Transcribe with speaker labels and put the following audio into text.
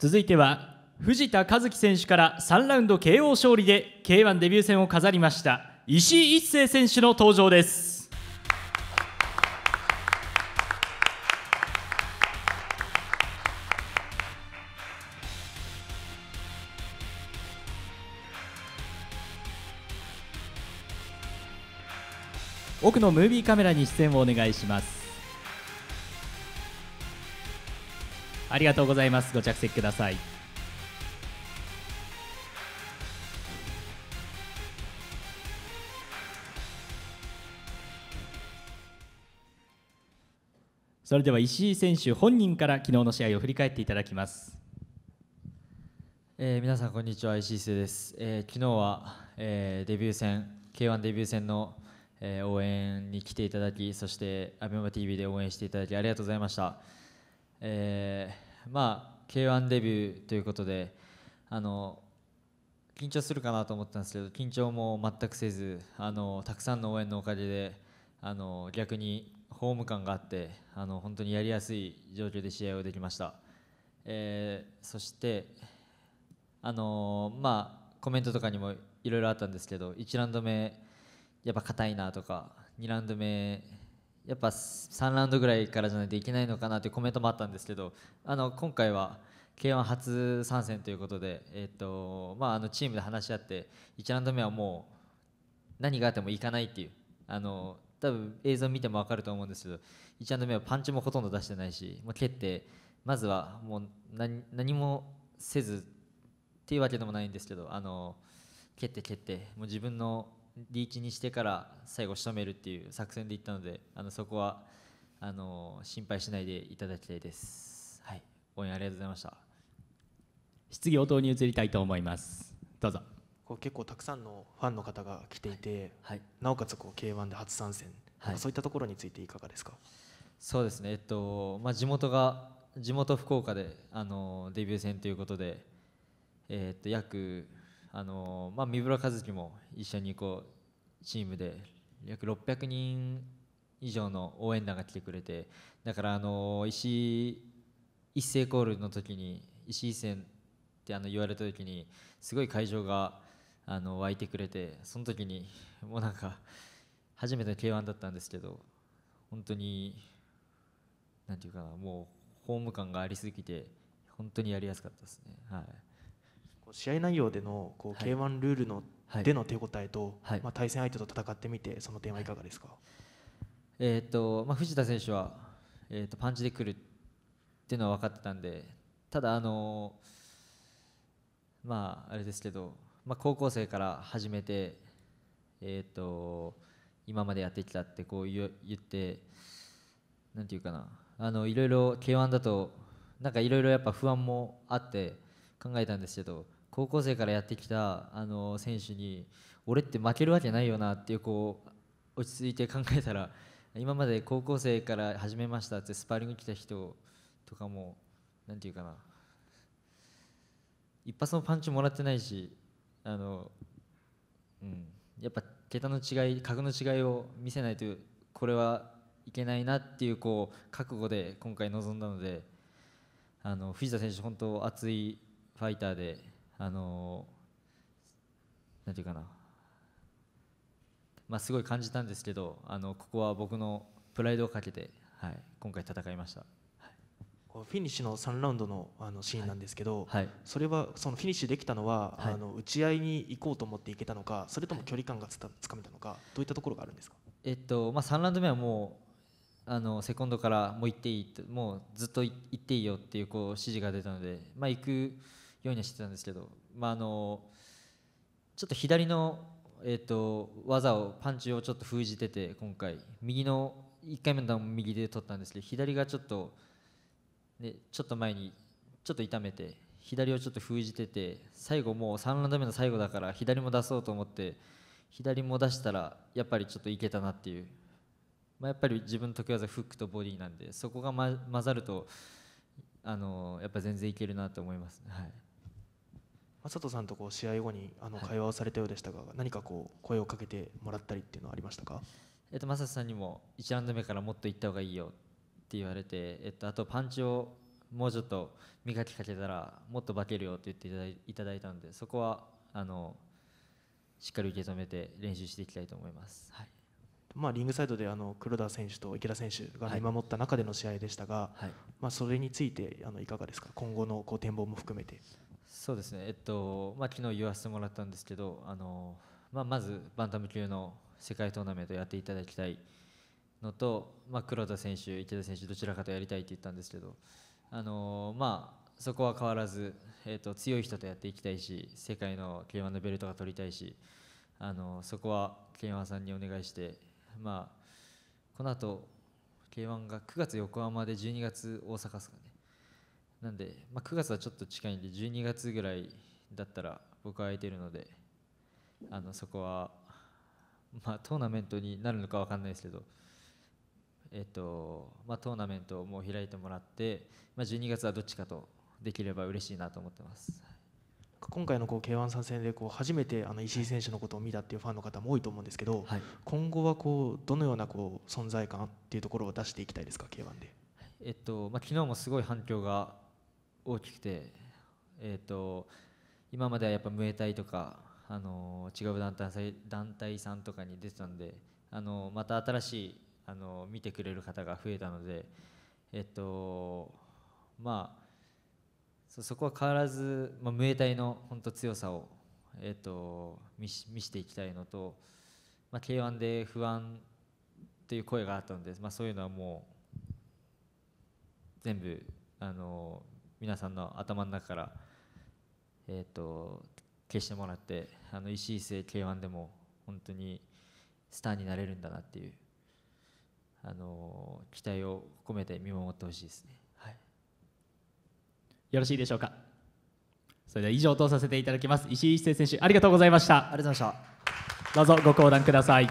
Speaker 1: 続いては藤田和樹選手から3ラウンド KO 勝利で K1 デビュー戦を飾りました石井一生選手の登場です奥のムービーカメラに出演をお願いしますありがとうございますご着席くださいそれでは石井選手本人から昨日の試合を振り返っていただきます、えー、皆さんこんにちは石井聖です、えー、昨日は、えー、デビュー戦 K1 デビュー戦の、えー、応援に来ていただきそして ABEMATV で応援していただきありがとうございましたえー、まあ K1 デビューということであの緊張するかなと思ったんですけど緊張も全くせずあのたくさんの応援のおかげであの逆にホーム感があってあの本当にやりやすい状況で試合をできました、えー、そしてあのまあコメントとかにもいろいろあったんですけど1ラウンド目やっぱ硬いなとか2ラウンド目やっぱ3ラウンドぐらいからじゃないといけないのかなというコメントもあったんですけどあの今回は k 1初参戦ということで、えーとまあ、あのチームで話し合って1ラウンド目はもう何があってもいかないっていうあの多分映像見ても分かると思うんですけど1ラウンド目はパンチもほとんど出してないしもう蹴ってまずはもう何何もせずっていうわけでもないんですけどあの蹴って蹴ってもう自分のリーチにしてから最後仕留めるっていう作戦でいったのであのそこはあの心配しないでいただきたいです、はい、応援ありがとうございました質疑応答に移りたいと思いますどうぞ
Speaker 2: こう結構たくさんのファンの方が来ていて、はい、なおかつこう k 1で初参戦、はい、そういったところについていかがで
Speaker 1: すかそうですね、えっとまあ、地元が地元福岡であのデビュー戦ということで、えっと約あのまあ、三浦一輝も一緒にこうチームで約600人以上の応援団が来てくれてだからあの石井一斉コールの時に石井一ってあの言われた時にすごい会場があの湧いてくれてその時にもうなんか初めての k 1だったんですけど本当にんていうかなもうホーム感がありすぎて本当にや
Speaker 2: りやすかったですね。はい試合内容でのこう K1 ルールの、はい、での手応えと、はい、まあ、対戦相手と戦ってみてその点はいかがですか、えーとま
Speaker 1: あ、藤田選手は、えーと、とパンチでくるっていうのは分かってたんでただ、あのー、まあ、あれですけど、まあ、高校生から始めて、えーと、今までやってきたってこう言ってなんていうかなあのいろいろ k 1だとなんかいろいろやっぱ不安もあって考えたんですけど高校生からやってきたあの選手に俺って負けるわけないよなっていうこう落ち着いて考えたら今まで高校生から始めましたってスパーリング来た人とかも何て言うかな一発のパンチもらってないしあの、うん、やっぱ桁の違い格の違いを見せないとこれはいけないなっていうこう覚悟で今回臨んだのであの藤田選手本当熱いファイターで。あの何て言うかなまあすごい感じたんですけどあのここは僕のプライドをかけて、はい、今回戦いました。
Speaker 2: フィニッシュの3ラウンドのあのシーンなんですけど、はい、それはそのフィニッシュできたのは、はい、あの打ち合いに行こうと思っていけたのかそれとも距離感がつかめたのかどういったところがあるんですか、えっとまあ、3ラウンド目はも
Speaker 1: うあのセコンドからもう行っていいもうずっと行っていいよっていうこう指示が出たので、まあ、行くようにはしてたんですけど、まあ、あのちょっと左の、えーと、技をパンチをちょっと封じてて今回右の1回目の右で取ったんですけど左がちょっと、ね、ちょっと前にちょっと痛めて左をちょっと封じてて最後もう3ラウンド目の最後だから左も出そうと思って左も出したらやっぱりちょっといけたなっていう、まあ、やっぱり自分得意技フックとボディなんでそこが、ま、混ざるとあのやっぱ全然いけるなと思います、はい
Speaker 2: 佐藤さんとこう試合後にあの会話をされたようでしたが、はい、何かこう声をかけてもらったりっていうのはありましたか、えっと、正人さんにも1ラウンド目からもっと行
Speaker 1: った方がいいよって言われて、えっと、あとパンチをもうちょっと磨きかけたらもっと化けるよって言っていただいたのでそこはあのしっかり受け止めて練習していきたいと思います。はい
Speaker 2: まあ、リングサイドであの黒田選手と池田選手が見守った中での試合でしたが、はい、まあ、それについてあのいかがですか今後のこう展望も含めて。そうで
Speaker 1: すね、えっとまあ、昨日言わせてもらったんですけど、あのまあ、まずバンタム級の世界トーナメントやっていただきたいのと、まあ、黒田選手、池田選手、どちらかとやりたいって言ったんですけど、あのまあ、そこは変わらず、えっと、強い人とやっていきたいし、世界の k 1のベルトが取りたいし、あのそこは k 1さんにお願いして、まあ、この後 k 1が9月横浜で12月大阪ですかね。なんで、まあ、9月はちょっと近いんで12月ぐらいだったら僕は空いてるのであのそこは、まあ、トーナメントになるのか分かんないですけど、えっとまあ、トーナメントをもう開いてもらって、まあ、12月はどっちかとできれば嬉しいなと思ってます。
Speaker 2: 今回のこう K1 参戦でこう初めてあの石井選手のことを見たっていうファンの方も多いと思うんですけど、はい、今後はこうどのようなこう存在感っていうところを出していきたいですか K1 で。
Speaker 1: えっとまあ、昨日もすごい反響が大きくて、えーと、今まではやっぱムエタイとか、あの違う団体団体さんとかに出てたんで、あのまた新しい、あの見てくれる方が増えたので、えっ、とまあ、そそこは変わらず、まあ、ムエタイの本当強さを、えっと、と見し見していきたいのと、まあ、k 1で不安という声があったので、まあ、そういうのはもう全部あの皆さんの頭の中から、えーと、消してもらってあの石井聖 k 1でも本当にスターになれるんだなっていう、あの期待を込めて見守ってほしいですね、はい、よろしいでしょうかそれでは以上とさせていただきます石井一生選手ありがとうございましたありがとうございまし
Speaker 2: たどうぞご講談ください